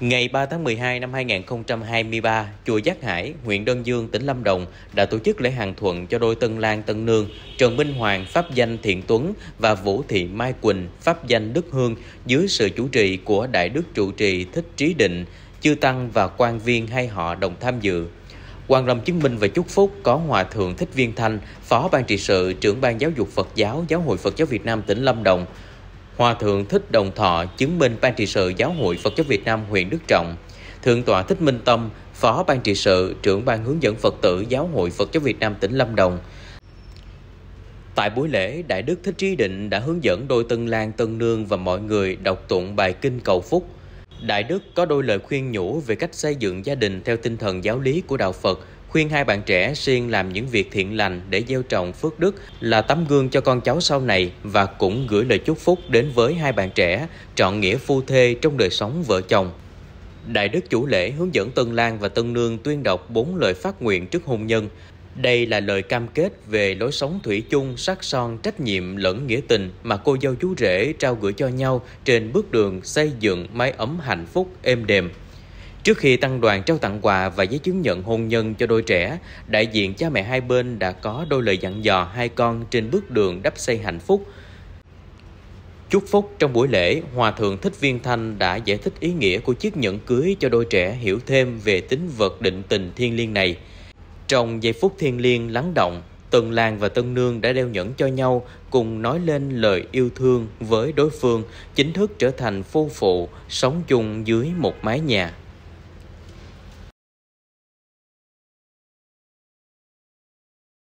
Ngày 3 tháng 12 năm 2023, Chùa Giác Hải, huyện Đơn Dương, tỉnh Lâm Đồng đã tổ chức lễ hàng thuận cho đôi Tân Lan Tân Nương, Trần Minh Hoàng, pháp danh Thiện Tuấn và Vũ Thị Mai Quỳnh, pháp danh Đức Hương dưới sự chủ trì của Đại Đức Trụ Trì Thích Trí Định, Chư Tăng và quan viên hay họ đồng tham dự. Quan Lâm chứng minh và chúc phúc có Hòa Thượng Thích Viên Thanh, Phó Ban trị sự, trưởng Ban Giáo dục Phật giáo Giáo hội Phật giáo Việt Nam tỉnh Lâm Đồng, Hòa thượng Thích Đồng Thọ chứng minh Ban trị sự Giáo hội Phật giáo Việt Nam huyện Đức Trọng. Thượng tọa Thích Minh Tâm, Phó Ban trị sự, trưởng ban hướng dẫn Phật tử Giáo hội Phật giáo Việt Nam tỉnh Lâm Đồng. Tại buổi lễ, Đại Đức Thích Trí Định đã hướng dẫn đôi Tân Lan Tân Nương và mọi người đọc tụng bài Kinh Cầu Phúc. Đại Đức có đôi lời khuyên nhủ về cách xây dựng gia đình theo tinh thần giáo lý của Đạo Phật khuyên hai bạn trẻ siêng làm những việc thiện lành để gieo trồng phước đức là tấm gương cho con cháu sau này và cũng gửi lời chúc phúc đến với hai bạn trẻ chọn nghĩa phu thê trong đời sống vợ chồng. Đại đức chủ lễ hướng dẫn Tân Lan và Tân Nương tuyên đọc bốn lời phát nguyện trước hôn nhân. Đây là lời cam kết về lối sống thủy chung, sắc son, trách nhiệm lẫn nghĩa tình mà cô dâu chú rể trao gửi cho nhau trên bước đường xây dựng mái ấm hạnh phúc êm đềm. Trước khi tăng đoàn trao tặng quà và giấy chứng nhận hôn nhân cho đôi trẻ, đại diện cha mẹ hai bên đã có đôi lời dặn dò hai con trên bước đường đắp xây hạnh phúc. Chúc phúc trong buổi lễ, Hòa Thượng Thích Viên Thanh đã giải thích ý nghĩa của chiếc nhẫn cưới cho đôi trẻ hiểu thêm về tính vật định tình thiên liêng này. Trong giây phút thiên liêng lắng động, Tần Lan và Tân Nương đã đeo nhẫn cho nhau, cùng nói lên lời yêu thương với đối phương, chính thức trở thành phu phụ, sống chung dưới một mái nhà.